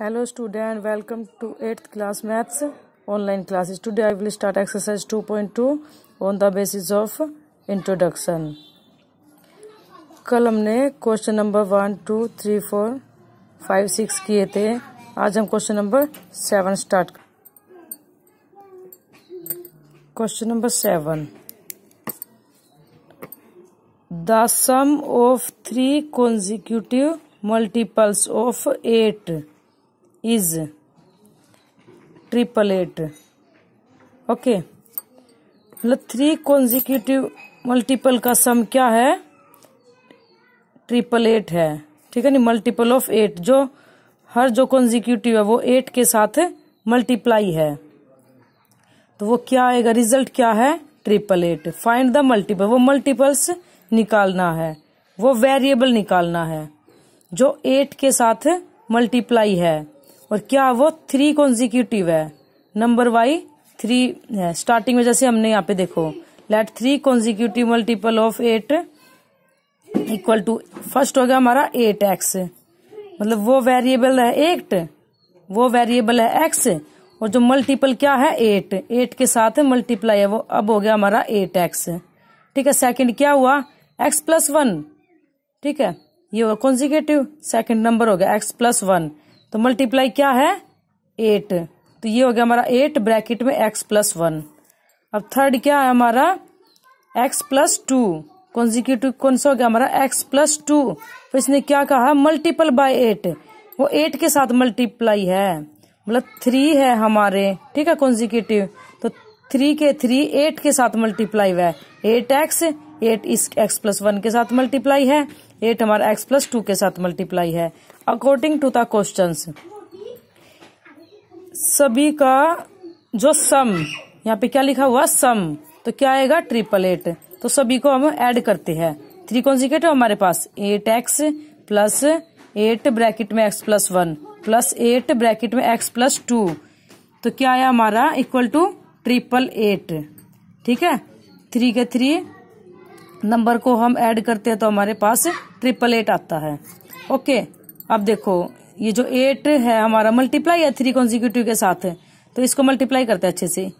hello student welcome to eighth class maths online classes today I will start exercise 2.2 on the basis of introduction कल हमने question number one two three four five six किए थे आज हम question number seven start question number seven the sum of three consecutive multiples of eight is triple eight okay मतलब three consecutive multiple का sum क्या है triple eight है ठीक है नी मल्टीपल ऑफ एट जो हर जो कॉन्जिक्यूटिव है वो एट के साथ मल्टीप्लाई है तो वो क्या आएगा रिजल्ट क्या है triple eight find the multiple वो मल्टीपल्स निकालना है वो वेरिएबल निकालना है जो एट के साथ मल्टीप्लाई है और क्या वो थ्री कॉन्जिक्यूटिव है नंबर वाई थ्री है स्टार्टिंग में जैसे हमने यहाँ पे देखो let three consecutive multiple of eight equal to first हो गया हमारा एट एक्स मतलब वो वेरिएबल है एट वो वेरिएबल है एक्स और जो मल्टीपल क्या है एट एट के साथ मल्टीप्लाई है वो अब हो गया हमारा एट एक्स ठीक है सेकंड क्या हुआ एक्स प्लस वन ठीक है ये कॉन्जिक्यूटिव सेकंड नंबर हो गया एक्स प्लस वन तो मल्टीप्लाई क्या है एट तो ये हो गया हमारा एट ब्रैकेट में एक्स प्लस वन अब थर्ड क्या है हमारा एक्स प्लस टू कॉन्जिक्यूटिव कौन सा हो गया हमारा एक्स प्लस टू तो इसने क्या कहा मल्टीपल बाय एट वो एट के साथ मल्टीप्लाई है मतलब थ्री है हमारे ठीक है कॉन्जिक्यूटिव तो थ्री के थ्री एट के साथ मल्टीप्लाई हुआ है एट एक्स एट इस एक्स प्लस वन के साथ मल्टीप्लाई है एट हमारा एक्स प्लस टू के साथ मल्टीप्लाई है अकॉर्डिंग टू द क्वेश्चन सभी का जो सम यहाँ पे क्या लिखा हुआ सम तो क्या आएगा ट्रिपल एट तो सभी को हम ऐड करते हैं थ्री कौन है हमारे पास eight x plus eight bracket में x plus one plus eight bracket में एक्स प्लस टू तो क्या आया हमारा इक्वल टू ट्रिपल एट ठीक है थ्री के थ्री नंबर को हम ऐड करते हैं तो हमारे पास ट्रिपल एट आता है ओके अब देखो ये जो एट है हमारा मल्टीप्लाई है थ्री कॉन्जिक्यूटिव के साथ है तो इसको मल्टीप्लाई करते हैं अच्छे से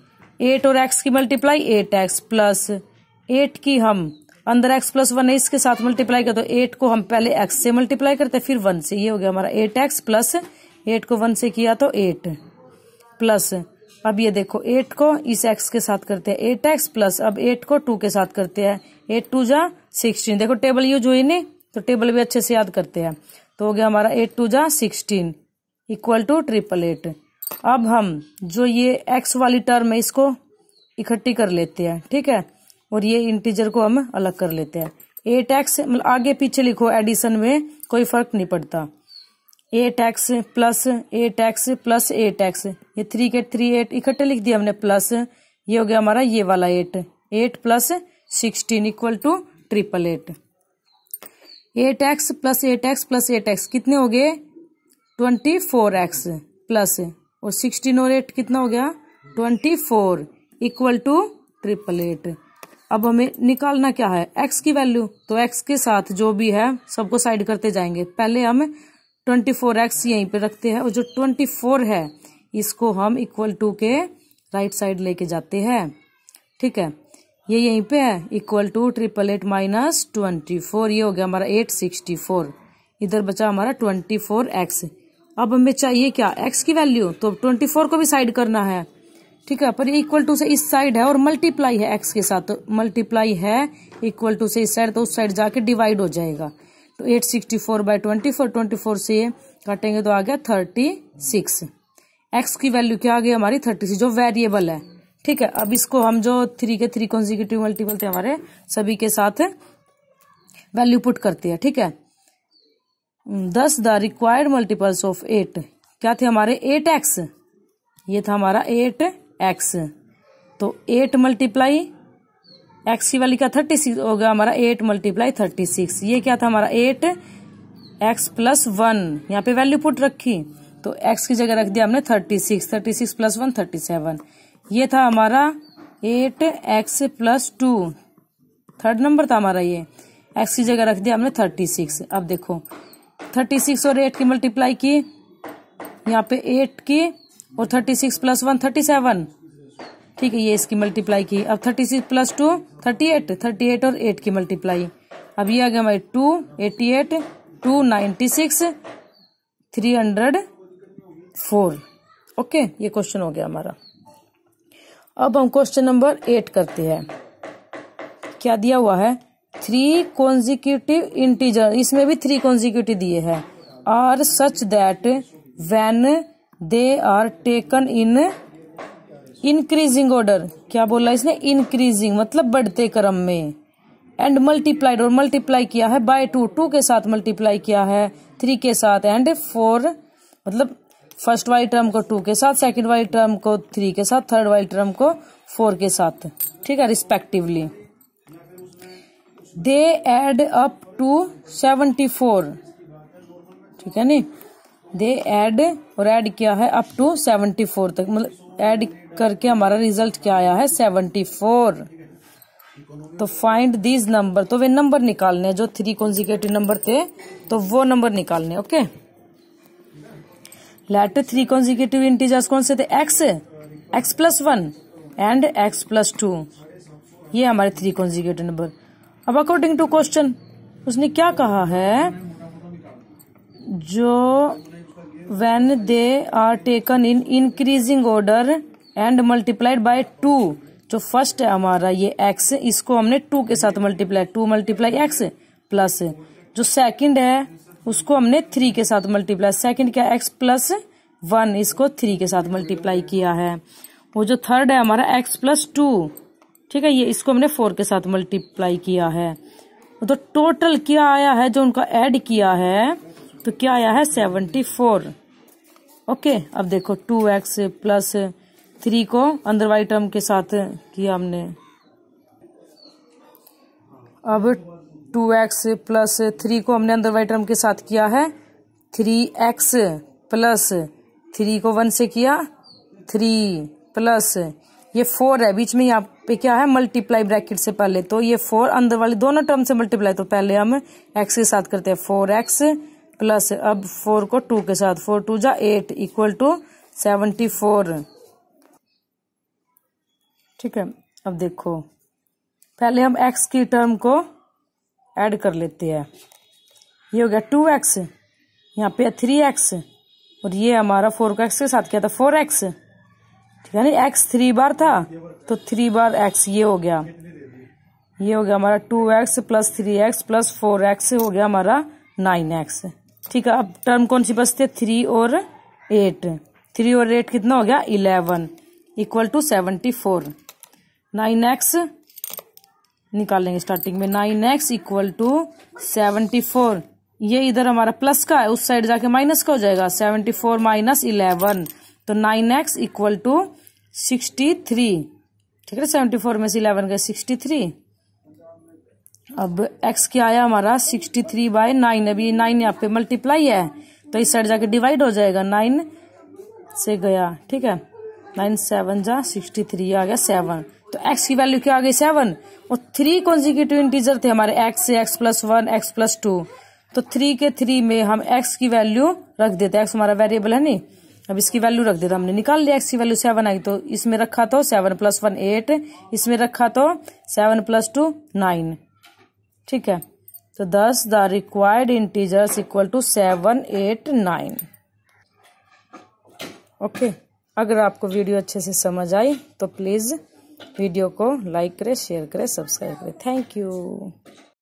एट और एक्स की multiply eight x plus eight की हम अंदर एक्स प्लस वन है इसके साथ मल्टीप्लाई करते तो एट को हम पहले एक्स से मल्टीप्लाई करते हैं फिर वन से ये हो गया हमारा एट एक्स प्लस एट को वन से किया तो एट प्लस अब ये देखो एट को इस एक्स के साथ करते हैं एट एक्स प्लस अब एट को टू के साथ करते हैं एट टू जा सिक्सटीन देखो टेबल यूज हुई नहीं तो टेबल भी अच्छे से याद करते हैं तो हो गया हमारा एट टू जा sixteen equal to triple eight अब हम जो ये एक्स वाली टर्म है इसको इकट्ठी कर लेते हैं ठीक है और ये इंटीजर को हम अलग कर लेते हैं एट एक्स मतलब आगे पीछे लिखो एडिशन में कोई फर्क नहीं पड़ता eight x plus eight x plus eight x ये थ्री के थ्री एट इकट्ठे लिख दिया हमने प्लस ये हो गया हमारा ये वाला eight eight plus sixteen equal to triple eight eight x plus eight x plus eight x कितने हो गए ट्वेंटी फोर एक्स प्लस और सिक्सटीन और एट कितना हो गया twenty four equal to triple eight अब हमें निकालना क्या है एक्स की वैल्यू तो एक्स के साथ जो भी है सबको साइड करते जाएंगे पहले हम ट्वेंटी फोर एक्स यहीं पे रखते हैं और जो ट्वेंटी फोर है इसको हम इक्वल टू के राइट साइड लेके जाते हैं ठीक है ये यहीं पे है equal to triple eight minus twenty four ये हो गया हमारा एट सिक्सटी फोर इधर बचा हमारा ट्वेंटी फोर एक्स अब हमें चाहिए क्या एक्स की वैल्यू तो ट्वेंटी फोर को भी साइड करना है ठीक है पर इक्वल टू से इस साइड है और मल्टीप्लाई है एक्स के साथ मल्टीप्लाई तो है इक्वल टू से इस साइड तो उस साइड जाके डिवाइड हो जाएगा तो eight sixty four by twenty four twenty four से काटेंगे तो आ गया थर्टी सिक्स एक्स की वैल्यू क्या आ गई हमारी थर्टी सिक्स जो वेरिएबल है ठीक है अब इसको हम जो थ्री के थ्री कॉन्जिक्यूटिव मल्टीपल थे हमारे सभी के साथ वैल्यू पुट करते हैं ठीक है thus the required multiples of eight क्या थे हमारे एट एक्स ये था हमारा एट एक्स तो एट मल्टीप्लाई एक्स की वैल्यू क्या थर्टी सिक्स हो गया हमारा एट मल्टीप्लाई थर्टी सिक्स ये क्या था हमारा एट एक्स प्लस वन यहाँ पे वैल्यू पुट रखी तो एक्स की जगह रख दिया हमने thirty six thirty six plus one thirty seven ये था हमारा eight x plus two third number था हमारा ये एक्स की जगह रख दिया हमने थर्टी सिक्स अब देखो थर्टी सिक्स और एट की मल्टीप्लाई की यहाँ पे एट की और thirty six plus one thirty seven ठीक है ये इसकी मल्टीप्लाई की अब thirty six plus two thirty eight thirty eight और एट की मल्टीप्लाई अब ये आ गया हमारे two eighty eight two ninety six three hundred four okay ये क्वेश्चन हो गया हमारा अब हम क्वेश्चन नंबर एट करते हैं क्या दिया हुआ है थ्री कॉन्जिक्यूटिव इंटीजर इसमें भी थ्री कॉन्जिक्यूटिव दिए हैं are such that when they are taken in increasing order क्या बोला इसने इंक्रीजिंग मतलब बढ़ते क्रम में एंड मल्टीप्लाइड और मल्टीप्लाई किया है बाय टू टू के साथ मल्टीप्लाई किया है थ्री के साथ एंड फोर मतलब फर्स्ट वाली टर्म को टू के साथ सेकंड वाली टर्म को थ्री के साथ थर्ड वाली टर्म को फोर के साथ ठीक है respectively they add up to seventy four ठीक है नी दे एड और एड किया है अप टू सेवेंटी फोर तक मतलब एड करके हमारा रिजल्ट क्या आया है सेवेंटी फोर तो फाइंड दीज नंबर तो वे नंबर निकालने जो थ्री कॉन्जिकेटिव नंबर थे तो वो नंबर निकालने okay let three consecutive integers कौन से थे x x plus one and x plus two ये हमारे थ्री कॉन्जिकेटिव नंबर अब अकॉर्डिंग टू क्वेश्चन उसने क्या कहा है जो when they are taken in increasing order and multiplied by two जो फर्स्ट है हमारा ये x इसको हमने टू के साथ multiply two multiply x plus जो सेकंड है उसको हमने थ्री के साथ मल्टीप्लाई सेकंड क्या एक्स प्लस वन इसको थ्री के साथ मल्टीप्लाई किया है वो जो थर्ड है हमारा एक्स प्लस टू ठीक है ये इसको हमने फोर के साथ मल्टीप्लाई किया है तो टोटल क्या आया है जो उनका ऐड किया है तो क्या आया है सेवनटी फोर ओके अब देखो टू एक्स प्लस थ्री को अंदर वाली टर्म के साथ किया हमने अब टू एक्स प्लस थ्री को हमने अंदर वाली टर्म के साथ किया है थ्री एक्स प्लस थ्री को वन से किया थ्री प्लस ये फोर है बीच में यहाँ पे क्या है मल्टीप्लाई ब्रैकेट से पहले तो ये फोर अंदर वाली दोनों टर्म से मल्टीप्लाई तो पहले हम एक्स के साथ करते हैं फोर एक्स प्लस अब फोर को टू के साथ फोर टू जा eight equal to seventy four ठीक है अब देखो पहले हम एक्स की टर्म को ऐड कर लेते हैं ये हो गया टू एक्स यहाँ पे थ्री एक्स और ये हमारा फोर को एक्स के साथ क्या था फोर एक्स ठीक है ना एक्स थ्री बार था तो थ्री बार एक्स ये हो गया ये हो गया हमारा two x plus three x plus four x हो गया हमारा नाइन एक्स ठीक है अब टर्म कौन सी बचती है थ्री और एट थ्री और एट कितना हो गया eleven equal to seventy four nine x निकालेंगे स्टार्टिंग में nine x equal to seventy four ये इधर हमारा प्लस का है उस साइड जाके माइनस का हो जाएगा सेवेंटी फोर माइनस इलेवन तो nine x equal to sixty three ठीक है सेवेंटी फोर में से इलेवन गए सिक्सटी थ्री अब एक्स क्या आया हमारा सिक्सटी थ्री बाय नाइन अभी नाइन यहाँ पे मल्टीप्लाई है तो इस साइड जाके डिवाइड हो जाएगा नाइन से गया ठीक है नाइन सेवन जा सिक्सटी थ्री आ गया सेवन तो एक्स की वैल्यू क्या आ गई सेवन और थ्री कॉन्जिक्यूटिव इंटीजर थे हमारे एक्स से x plus one x plus two तो थ्री के थ्री में हम एक्स की वैल्यू रख देते एक्स हमारा वेरिएबल है नहीं अब इसकी वैल्यू रख देता हमने निकाल लिया एक्स की वैल्यू सेवन आई तो इसमें रखा तो सेवन प्लस वन एट इसमें रखा तो सेवन प्लस टू नाइन ठीक है तो thus the required integers equal to seven eight nine okay अगर आपको वीडियो अच्छे से समझ आई तो प्लीज़ वीडियो को लाइक करें शेयर करें सब्सक्राइब करें थैंक यू